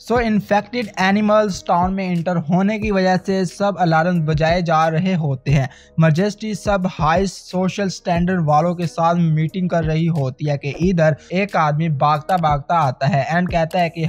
सो infected animals town में enter होने की वजह से सब अलार्म बजाए जा रहे होते हैं मजेस्टी सब हाई सोशल स्टैंडर्ड वालों के साथ मीटिंग कर रही होती है कि इधर एक आदमी भागता भागता आता है एंड कहता है कि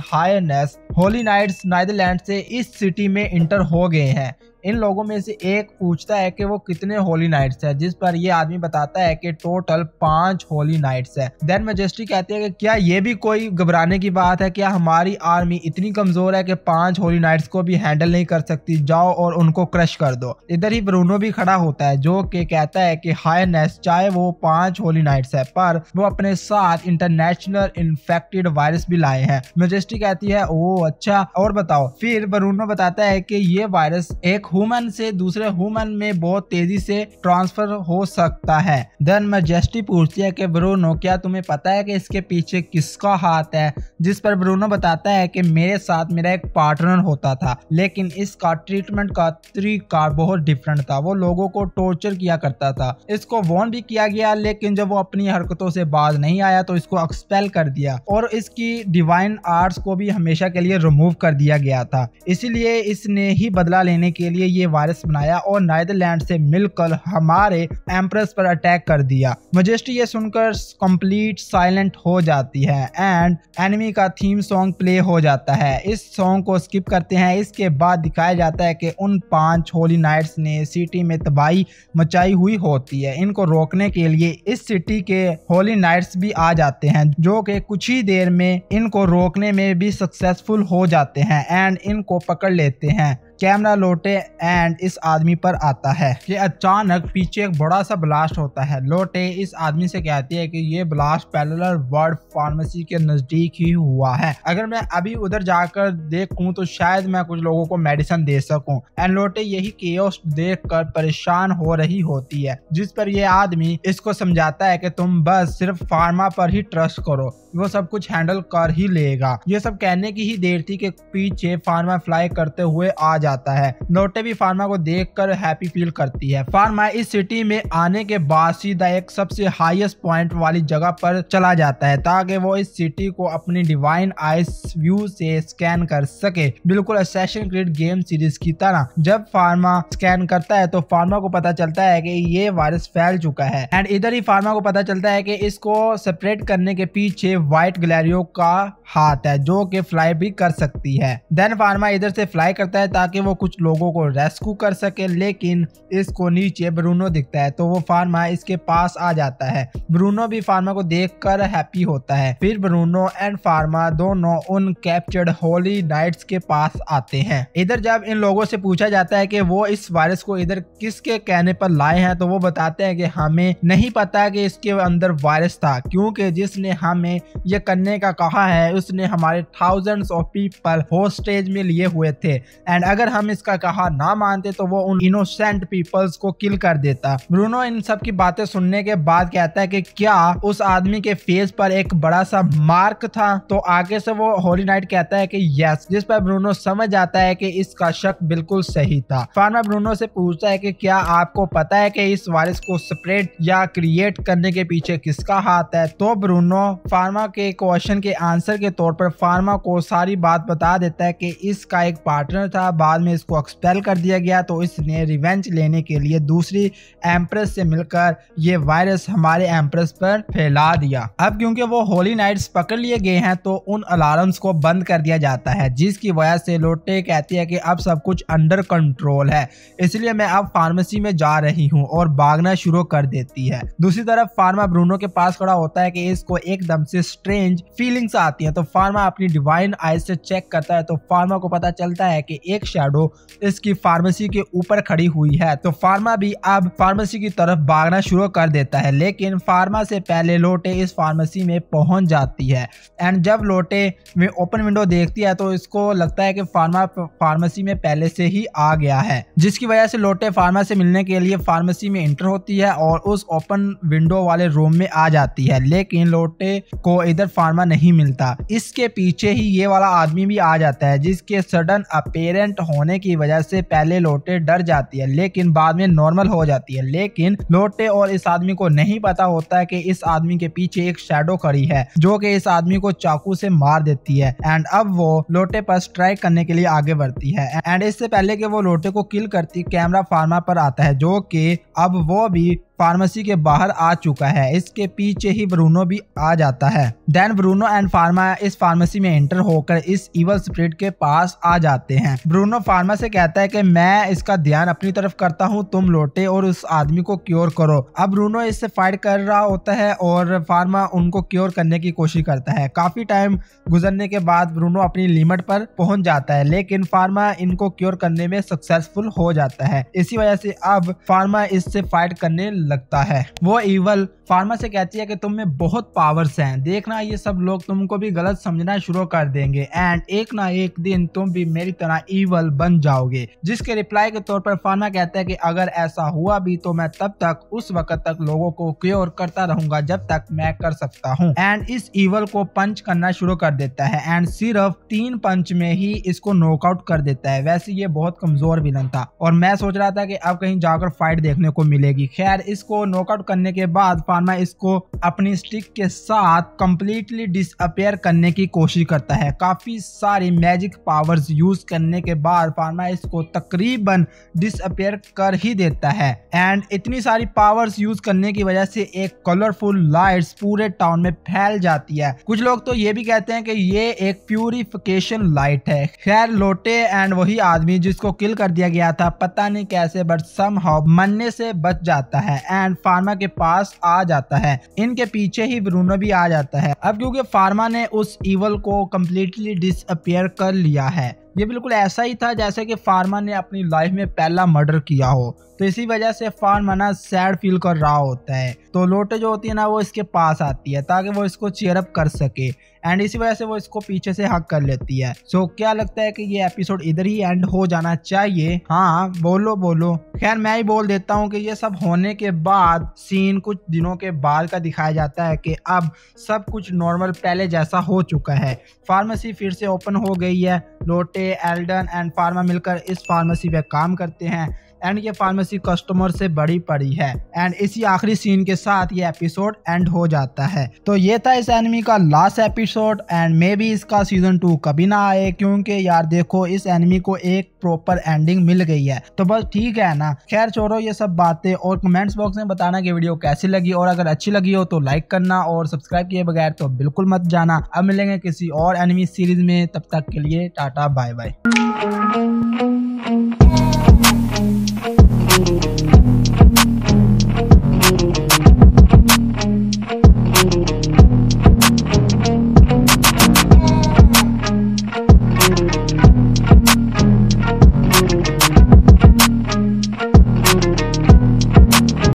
नेस होली नाइट्स नाइदरलैंड से इस सिटी में इंटर हो गए हैं इन लोगों में से एक पूछता है कि वो कितने होली नाइट्स है जिस पर ये आदमी बताता है कि टोटल पांच होली नाइट्स है देन मजेस्टी कहते हैं कि क्या ये भी कोई घबराने की बात है क्या हमारी आर्मी इतनी कमजोर है कि पांच होली नाइट्स को भी हैंडल नहीं कर सकती जाओ और उनको क्रश कर दो इधर ही ब्रूनो भी खड़ा होता है जो के कहता है कि हाई चाहे वो पांच होली नाइट्स है पर वो अपने साथ इंटरनेशनल इन्फेक्टेड वायरस भी लाए हैं मजेस्टी कहती है ओ अच्छा और बताओ फिर ब्रूनो बताता है कि ये वायरस एक ह्यूमन से दूसरे ह्यूमन में बहुत तेजी से ट्रांसफर हो सकता है देन मजेस्टी पूछती है की ब्रोनो क्या तुम्हें पता है कि इसके पीछे किसका हाथ है जिस पर ब्रोनो बताता है कि मेरे साथ मेरा एक पार्टनर होता था लेकिन इसका ट्रीटमेंट का तरीका बहुत डिफरेंट था वो लोगों को टॉर्चर किया करता था इसको वॉर्न भी किया गया लेकिन जब वो अपनी हरकतों से बाज नहीं आया तो इसको एक्सपेल कर दिया और इसकी डिवाइन आर्ट्स को भी हमेशा के लिए रिमूव कर दिया गया था इसीलिए इसने ही बदला लेने के लिए लिए ये वायरस बनाया और नैदरलैंड से मिलकर हमारे एम्प्रेस पर अटैक कर दिया मजेस्टी ये सुनकर कंप्लीट साइलेंट हो जाती है एंड एनिमी का थीम सॉन्ग प्ले हो जाता है इस सॉन्ग को स्किप करते हैं इसके बाद दिखाया जाता है कि उन पांच होली नाइट्स ने सिटी में तबाही मचाई हुई होती है इनको रोकने के लिए इस सिटी के होली नाइट्स भी आ जाते हैं जो कि कुछ ही देर में इनको रोकने में भी सक्सेसफुल हो जाते हैं एंड इनको पकड़ लेते हैं कैमरा लोटे एंड इस आदमी पर आता है ये अचानक पीछे एक बड़ा सा ब्लास्ट होता है लोटे इस आदमी से कहती है कि ये ब्लास्ट पैलर वर्ड फार्मेसी के नजदीक ही हुआ है अगर मैं अभी उधर जाकर देखूं तो शायद मैं कुछ लोगों को मेडिसिन दे सकूं एंड लोटे यही के देख कर परेशान हो रही होती है जिस पर यह आदमी इसको समझाता है की तुम बस सिर्फ फार्मा पर ही ट्रस्ट करो वो सब कुछ हैंडल कर ही लेगा ये सब कहने की ही देर थी कि पीछे फार्मा फ्लाई करते हुए आ जाता है नोटे भी फार्मा को देख कर हैप्पी फील करती है फार्मा इस सिटी में आने के बाद सीधा एक सबसे हाईएस्ट पॉइंट वाली जगह पर चला जाता है ताकि वो इस सिटी को अपनी डिवाइन आइस व्यू से स्कैन कर सके बिल्कुल क्रिएट गेम सीरीज की तरह जब फार्मा स्कैन करता है तो फार्मा को पता चलता है कि ये वायरस फैल चुका है एंड इधर ही फार्मा को पता चलता है कि इसको सेपरेट करने के पीछे व्हाइट गलेरियो का हाथ है जो कि फ्लाई भी कर सकती है देन फार्मा इधर से फ्लाई करता है ताकि वो कुछ लोगों को रेस्क्यू कर सके लेकिन इसको नीचे ब्रूनो दिखता है तो वो फार्मा इसके पास आ जाता है ब्रूनो भी फार्मा को देख कर हैप्पी होता है फिर ब्रूनो एंड फार्मा दोनों उन कैप्चर्ड होली नाइट्स के पास आते हैं इधर जब इन लोगों से पूछा जाता है कि वो इस वायरस को इधर किसके कहने पर लाए हैं तो वो बताते हैं कि हमें नहीं पता कि इसके अंदर वायरस था क्योंकि जिसने हमें ये करने का कहा है उसने हमारे थाउजेंड्स ऑफ पीपल होस्टेज में लिए हुए थे एंड अगर हम इसका कहा ना मानते तो वो उन इनोसेंट पीपल्स को किल कर देता ब्रूनो इन सब की बातें सुनने के बाद कहता है कि क्या उस आदमी के फेस पर एक बड़ा सा मार्क था तो आगे से वो होली नाइट कहता है कि यस जिस पर ब्रूनो समझ आता है कि इसका शक बिल्कुल सही था फार्मा ब्रूनो से पूछता है कि क्या आपको पता है कि इस वायरस को स्प्रेड या क्रिएट करने के पीछे किसका हाथ है तो ब्रूनो फार्मा फार्मा के क्वेश्चन के आंसर के तौर पर फार्मा को सारी बात बता देता है कि इसका एक पार्टनर था बाद में इसको एक्सपेल कर दिया गया तो इसने रिवेंज लेने के लिए दूसरी एम्प्रेस से मिलकर ये वायरस हमारे एम्प्रेस पर फैला दिया अब क्योंकि वो होली नाइट्स पकड़ लिए गए हैं तो उन अलार्म्स को बंद कर दिया जाता है जिसकी वजह से लोटे कहती है कि अब सब कुछ अंडर कंट्रोल है इसलिए मैं अब फार्मेसी में जा रही हूँ और भागना शुरू कर देती है दूसरी तरफ फार्मा ब्रूनो के पास खड़ा होता है कि इसको एकदम से स्ट्रेंज फीलिंग्स आती हैं तो फार्मा अपनी डिवाइन आइज से चेक करता है तो फार्मा को पता चलता है कि एक शेडो इसकी फार्मेसी के ऊपर खड़ी हुई है तो फार्मा भी अब फार्मेसी की तरफ भागना शुरू कर देता है लेकिन फार्मा से पहले लोटे इस फार्मेसी में पहुंच जाती है एंड जब लोटे में ओपन विंडो देखती है तो इसको लगता है कि फार्मा फार्मेसी में पहले से ही आ गया है जिसकी वजह से लोटे फार्मा से मिलने के लिए फार्मेसी में इंटर होती है और उस ओपन विंडो वाले रूम में आ जाती है लेकिन लोटे को इधर फार्मा नहीं मिलता इसके पीछे ही ये वाला आदमी भी आ जाता है जिसके सडन अपेरेंट होने की वजह से पहले लोटे डर जाती है लेकिन बाद में नॉर्मल हो जाती है लेकिन लोटे और इस आदमी को नहीं पता होता है कि इस आदमी के पीछे एक शेडो खड़ी है जो कि इस आदमी को चाकू से मार देती है एंड अब वो लोटे पर स्ट्राइक करने के लिए आगे बढ़ती है एंड इससे पहले कि वो लोटे को किल करती कैमरा फार्मा पर आता है जो कि अब वो भी फार्मेसी के बाहर आ चुका है इसके पीछे ही ब्रूनो भी आ जाता है देन ब्रूनो एंड फार्मा इस फार्मेसी में एंटर होकर इस इवल स्प्रिट के पास आ जाते हैं ब्रूनो फार्मा से कहता है कि मैं इसका ध्यान अपनी तरफ करता हूँ तुम लौटे और उस आदमी को क्योर करो अब ब्रूनो इससे फाइट कर रहा होता है और फार्मा उनको क्योर करने की कोशिश करता है काफी टाइम गुजरने के बाद ब्रूनो अपनी लिमिट पर पहुंच जाता है लेकिन फार्मा इनको क्योर करने में सक्सेसफुल हो जाता है इसी वजह से अब फार्मा इससे फाइट करने लगता है वो इवल फार्मा से कहती है कि तुम में बहुत पावर्स हैं देखना ये सब लोग तुमको भी गलत समझना शुरू कर देंगे एंड एक ना एक दिन तुम भी मेरी तरह इवल बन जाओगे जिसके रिप्लाई के तौर पर फार्मा कहता है कि अगर ऐसा हुआ भी तो मैं तब तक उस वक्त तक लोगों को क्योर करता रहूंगा जब तक मैं कर सकता हूँ एंड इस ईवल को पंच करना शुरू कर देता है एंड सिर्फ तीन पंच में ही इसको नॉकआउट कर देता है वैसे ये बहुत कमजोर विलन था और मैं सोच रहा था कि अब कहीं जाकर फाइट देखने को मिलेगी खैर इसको नॉकआउट करने के बाद फार्मा इसको अपनी स्टिक के साथ कम्प्लीटली डिसअपेयर करने की कोशिश करता है काफ़ी सारी मैजिक पावर्स यूज करने के बाद फार्मा इसको तकरीबन डिसअपेयर कर ही देता है एंड इतनी सारी पावर्स यूज करने की वजह से एक कलरफुल लाइट्स पूरे टाउन में फैल जाती है कुछ लोग तो ये भी कहते हैं कि ये एक प्यूरिफिकेशन लाइट है खैर लोटे एंड वही आदमी जिसको किल कर दिया गया था पता नहीं कैसे बट सम मरने से बच जाता है एंड फार्मा के पास आ जाता है इनके पीछे ही ब्रूनो भी आ जाता है अब क्योंकि फार्मा ने उस ईवल को कम्प्लीटली डिसअपियर कर लिया है ये बिल्कुल ऐसा ही था जैसे कि फार्मा ने अपनी लाइफ में पहला मर्डर किया हो तो इसी वजह से फार्म है ना सैड फील कर रहा होता है तो लोटे जो होती है ना वो इसके पास आती है ताकि वो इसको चेयरअप कर सके एंड इसी वजह से वो इसको पीछे से हक कर लेती है सो so, क्या लगता है कि ये एपिसोड इधर ही एंड हो जाना चाहिए हाँ बोलो बोलो खैर मैं ही बोल देता हूँ कि ये सब होने के बाद सीन कुछ दिनों के बाद का दिखाया जाता है कि अब सब कुछ नॉर्मल पहले जैसा हो चुका है फार्मेसी फिर से ओपन हो गई है लोटे एल्डन एंड फार्मा मिलकर इस फार्मेसी पे काम करते हैं एंड ये फार्मेसी कस्टमर से बड़ी पड़ी है एंड इसी आखिरी सीन के साथ ये एपिसोड एंड हो जाता है तो ये था इस एनिमी का last episode and maybe इसका सीजन टू कभी ना आए क्योंकि यार देखो इस एनिमी को एक प्रॉपर एंडिंग मिल गई है तो बस ठीक है ना खैर छोड़ो ये सब बातें और कमेंट्स बॉक्स में बताना कि वीडियो कैसी लगी और अगर अच्छी लगी हो तो लाइक करना और सब्सक्राइब किए बगैर तो बिल्कुल मत जाना अब मिलेंगे किसी और एनिमी सीरीज में तब तक के लिए टाटा बाय बाय